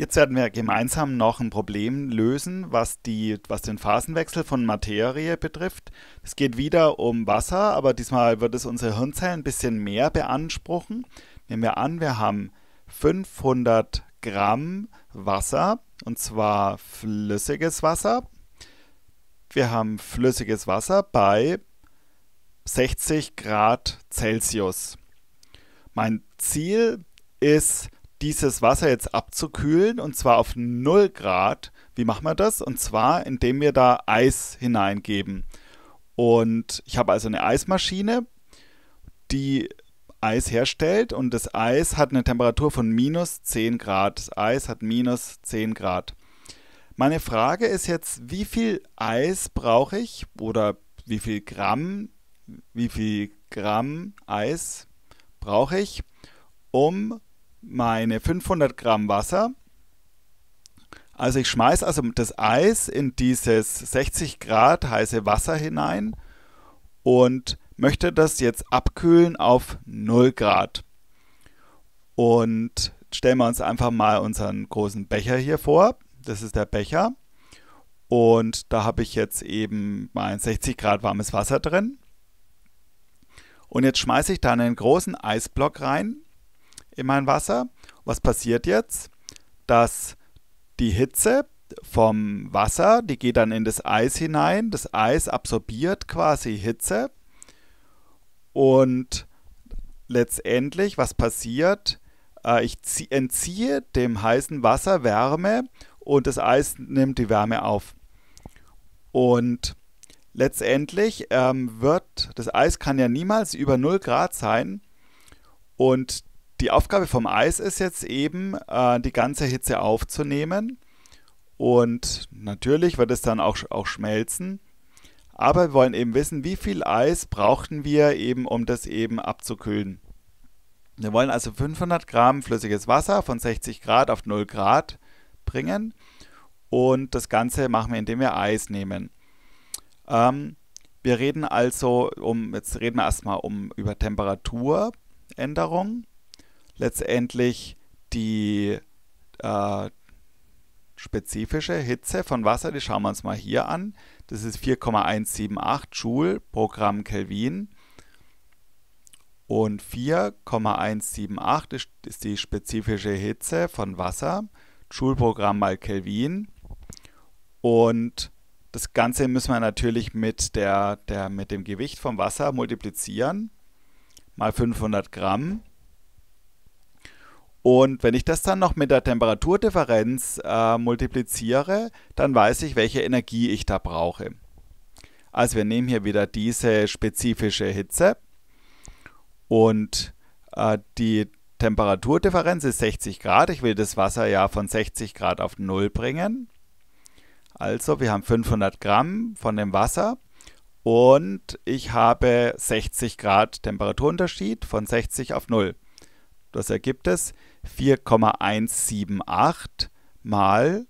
Jetzt werden wir gemeinsam noch ein Problem lösen, was, die, was den Phasenwechsel von Materie betrifft. Es geht wieder um Wasser, aber diesmal wird es unsere Hirnzellen ein bisschen mehr beanspruchen. Nehmen wir an, wir haben 500 Gramm Wasser, und zwar flüssiges Wasser. Wir haben flüssiges Wasser bei 60 Grad Celsius. Mein Ziel ist dieses Wasser jetzt abzukühlen und zwar auf 0 Grad. Wie machen wir das? Und zwar, indem wir da Eis hineingeben. Und ich habe also eine Eismaschine, die Eis herstellt und das Eis hat eine Temperatur von minus 10 Grad. Das Eis hat minus 10 Grad. Meine Frage ist jetzt, wie viel Eis brauche ich oder wie viel Gramm, wie viel Gramm Eis brauche ich, um meine 500 Gramm Wasser. Also ich schmeiße also das Eis in dieses 60 Grad heiße Wasser hinein und möchte das jetzt abkühlen auf 0 Grad. Und stellen wir uns einfach mal unseren großen Becher hier vor. Das ist der Becher. Und da habe ich jetzt eben mein 60 Grad warmes Wasser drin. Und jetzt schmeiße ich da einen großen Eisblock rein in mein Wasser. Was passiert jetzt? Dass die Hitze vom Wasser, die geht dann in das Eis hinein. Das Eis absorbiert quasi Hitze. Und letztendlich, was passiert? Äh, ich entziehe dem heißen Wasser Wärme und das Eis nimmt die Wärme auf. Und letztendlich ähm, wird das Eis kann ja niemals über 0 Grad sein. Und die Aufgabe vom Eis ist jetzt eben, äh, die ganze Hitze aufzunehmen. Und natürlich wird es dann auch, auch schmelzen. Aber wir wollen eben wissen, wie viel Eis brauchten wir eben, um das eben abzukühlen. Wir wollen also 500 Gramm flüssiges Wasser von 60 Grad auf 0 Grad bringen. Und das Ganze machen wir, indem wir Eis nehmen. Ähm, wir reden also um, jetzt reden wir erstmal um über Temperaturänderung letztendlich die äh, spezifische Hitze von Wasser, die schauen wir uns mal hier an. Das ist 4,178 Joule pro Gramm Kelvin. Und 4,178 ist, die spezifische Hitze von Wasser, Joule pro Gramm mal Kelvin. Und das Ganze müssen wir natürlich mit, der, der, mit dem Gewicht vom Wasser multiplizieren, mal 500 Gramm. Und wenn ich das dann noch mit der Temperaturdifferenz äh, multipliziere, dann weiß ich, welche Energie ich da brauche. Also wir nehmen hier wieder diese spezifische Hitze und äh, die Temperaturdifferenz ist 60 Grad. Ich will das Wasser ja von 60 Grad auf 0 bringen. Also wir haben 500 Gramm von dem Wasser und ich habe 60 Grad Temperaturunterschied von 60 auf 0. Das ergibt es 4,178 mal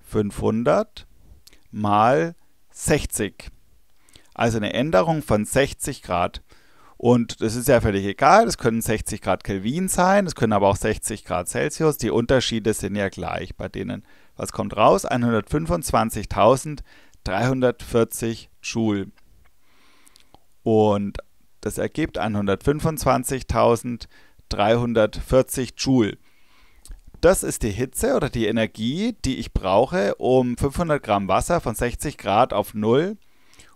500 mal 60. Also eine Änderung von 60 Grad. Und das ist ja völlig egal, es können 60 Grad Kelvin sein, es können aber auch 60 Grad Celsius, die Unterschiede sind ja gleich bei denen. Was kommt raus? 125.340 Joule. Und das ergibt 125.000 340 Joule. Das ist die Hitze oder die Energie, die ich brauche, um 500 Gramm Wasser von 60 Grad auf 0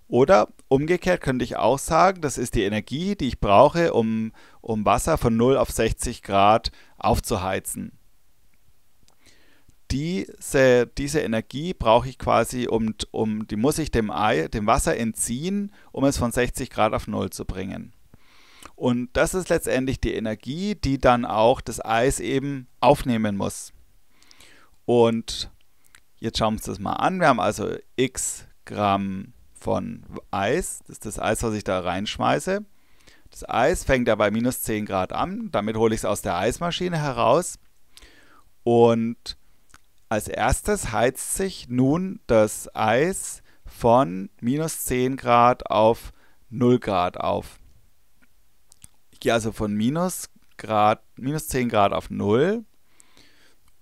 oder umgekehrt könnte ich auch sagen, das ist die Energie, die ich brauche, um, um Wasser von 0 auf 60 Grad aufzuheizen. Diese, diese Energie brauche ich quasi, um, um, die muss ich dem, Ei, dem Wasser entziehen, um es von 60 Grad auf 0 zu bringen. Und das ist letztendlich die Energie, die dann auch das Eis eben aufnehmen muss. Und jetzt schauen wir uns das mal an. Wir haben also x Gramm von Eis. Das ist das Eis, was ich da reinschmeiße. Das Eis fängt ja bei minus 10 Grad an. Damit hole ich es aus der Eismaschine heraus. Und als erstes heizt sich nun das Eis von minus 10 Grad auf 0 Grad auf. Ich gehe also von minus, Grad, minus 10 Grad auf 0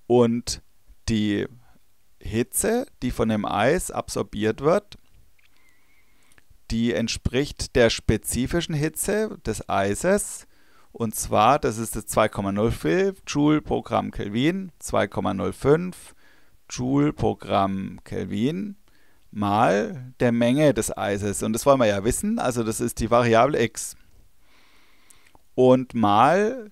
und die Hitze, die von dem Eis absorbiert wird, die entspricht der spezifischen Hitze des Eises. Und zwar, das ist das 2,05 Joule pro Gramm Kelvin, 2,05 Joule pro Gramm Kelvin mal der Menge des Eises. Und das wollen wir ja wissen. Also das ist die Variable x und mal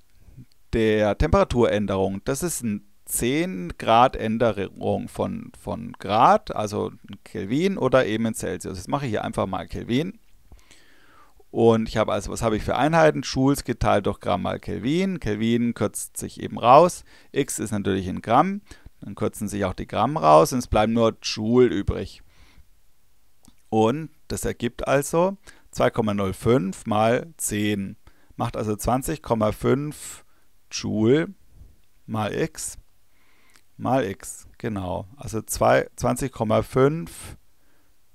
der Temperaturänderung. Das ist ein 10 Grad Änderung von, von Grad, also Kelvin oder eben in Celsius. Das mache ich hier einfach mal Kelvin. Und ich habe also, was habe ich für Einheiten? Joules geteilt durch Gramm mal Kelvin. Kelvin kürzt sich eben raus. X ist natürlich in Gramm. Dann kürzen sich auch die Gramm raus und es bleiben nur Joule übrig. Und das ergibt also 2,05 mal 10 macht also 20,5 Joule mal x mal x, genau. Also 20,5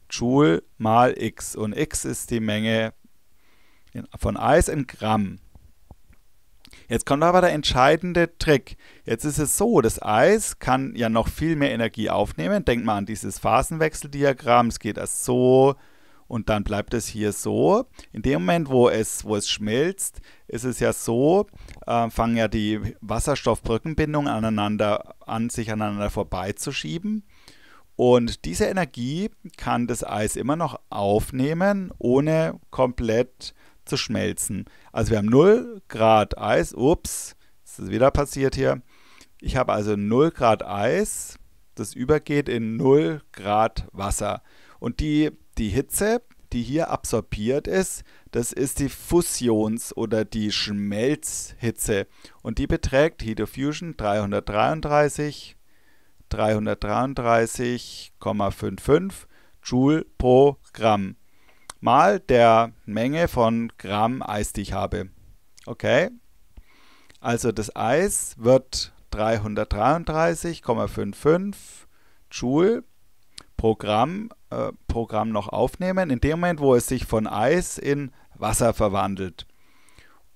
Joule mal x. Und x ist die Menge von Eis in Gramm. Jetzt kommt aber der entscheidende Trick. Jetzt ist es so, das Eis kann ja noch viel mehr Energie aufnehmen. Denkt mal an dieses Phasenwechseldiagramm. Es geht also so, und dann bleibt es hier so. In dem Moment, wo es, wo es schmilzt, ist es ja so, äh, fangen ja die Wasserstoffbrückenbindungen aneinander an, sich aneinander vorbeizuschieben. Und diese Energie kann das Eis immer noch aufnehmen, ohne komplett zu schmelzen. Also wir haben 0 Grad Eis. Ups, ist das wieder passiert hier. Ich habe also 0 Grad Eis, das übergeht in 0 Grad Wasser. Und die die Hitze, die hier absorbiert ist, das ist die Fusions- oder die Schmelzhitze. Und die beträgt Heat of Fusion 333, 333,55 Joule pro Gramm mal der Menge von Gramm Eis, die ich habe. Okay? Also das Eis wird 333,55 Joule pro Gramm Programm noch aufnehmen, in dem Moment, wo es sich von Eis in Wasser verwandelt.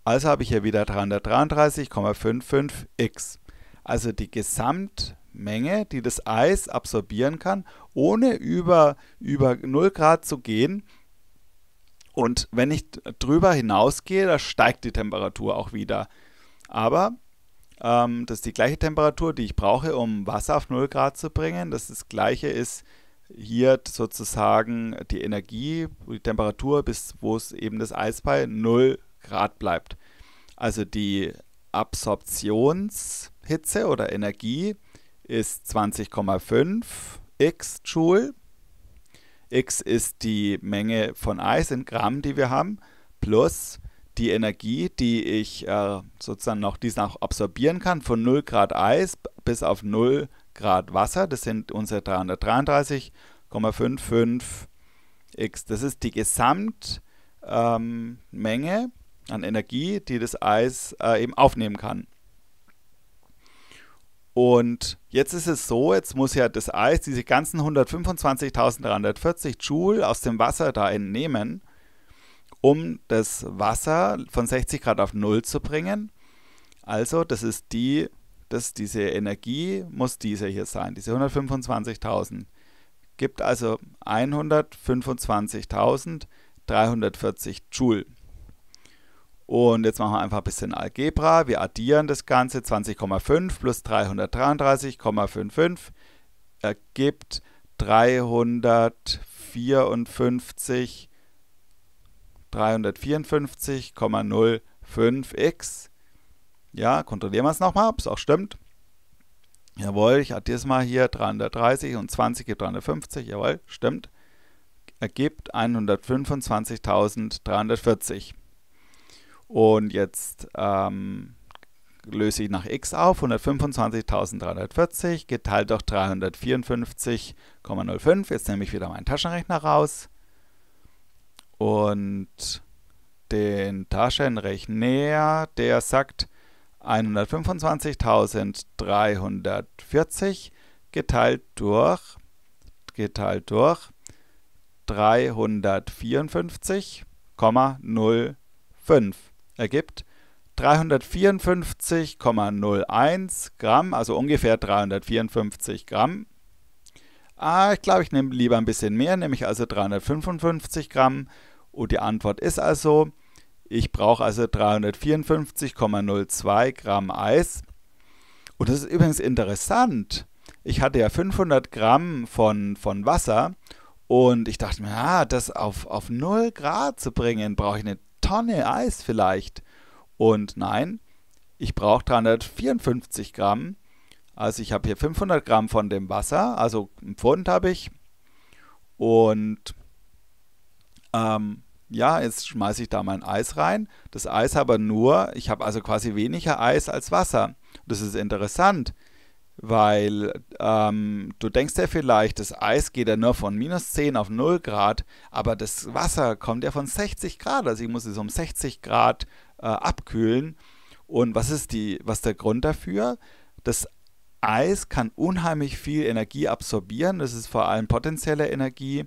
Also habe ich hier wieder 333,55x. Also die Gesamtmenge, die das Eis absorbieren kann, ohne über, über 0 Grad zu gehen. Und wenn ich drüber hinausgehe, da steigt die Temperatur auch wieder. Aber ähm, das ist die gleiche Temperatur, die ich brauche, um Wasser auf 0 Grad zu bringen. Das, ist das gleiche ist hier sozusagen die Energie, die Temperatur, bis wo es eben das Eis bei 0 Grad bleibt. Also die Absorptionshitze oder Energie ist 20,5 x Joule. x ist die Menge von Eis in Gramm, die wir haben, plus die Energie, die ich äh, sozusagen noch, die noch absorbieren kann, von 0 Grad Eis bis auf 0 Grad Wasser, das sind unsere 333,55x. Das ist die Gesamtmenge ähm, an Energie, die das Eis äh, eben aufnehmen kann. Und jetzt ist es so, jetzt muss ja das Eis diese ganzen 125.340 Joule aus dem Wasser da entnehmen um das Wasser von 60 Grad auf 0 zu bringen. Also, das ist die, das, diese Energie muss diese hier sein, diese 125.000. Gibt also 125.340 Joule. Und jetzt machen wir einfach ein bisschen Algebra. Wir addieren das Ganze. 20,5 plus 333,55 ergibt 354. 354,05x. Ja, kontrollieren wir es nochmal, ob es auch stimmt. Jawohl, ich hatte jetzt mal hier 330 und 20 gibt 350, jawohl, stimmt. Ergibt 125.340. Und jetzt ähm, löse ich nach x auf, 125.340 geteilt durch 354,05. Jetzt nehme ich wieder meinen Taschenrechner raus und den Taschenrechner, der sagt 125.340 geteilt durch geteilt durch 354,05 ergibt 354,01 Gramm, also ungefähr 354 Gramm. Ah, ich glaube, ich nehme lieber ein bisschen mehr, nämlich also 355 Gramm und die Antwort ist also, ich brauche also 354,02 Gramm Eis. Und das ist übrigens interessant. Ich hatte ja 500 Gramm von, von Wasser und ich dachte mir, ja, das auf, auf 0 Grad zu bringen, brauche ich eine Tonne Eis vielleicht. Und nein, ich brauche 354 Gramm. Also ich habe hier 500 Gramm von dem Wasser, also einen Pfund habe ich. Und ähm, ja, jetzt schmeiße ich da mein Eis rein. Das Eis aber nur, ich habe also quasi weniger Eis als Wasser. Das ist interessant, weil ähm, du denkst ja vielleicht, das Eis geht ja nur von minus 10 auf 0 Grad, aber das Wasser kommt ja von 60 Grad. Also ich muss es um 60 Grad äh, abkühlen. Und was ist die, was der Grund dafür? Das Eis kann unheimlich viel Energie absorbieren. Das ist vor allem potenzielle Energie.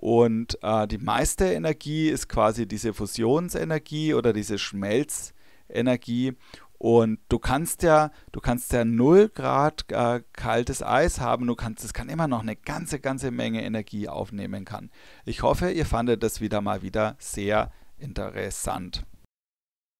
Und äh, die meiste Energie ist quasi diese Fusionsenergie oder diese Schmelzenergie. Und du kannst ja, du kannst ja 0 Grad äh, kaltes Eis haben, du kannst, es kann immer noch eine ganze, ganze Menge Energie aufnehmen kann. Ich hoffe, ihr fandet das wieder mal wieder sehr interessant.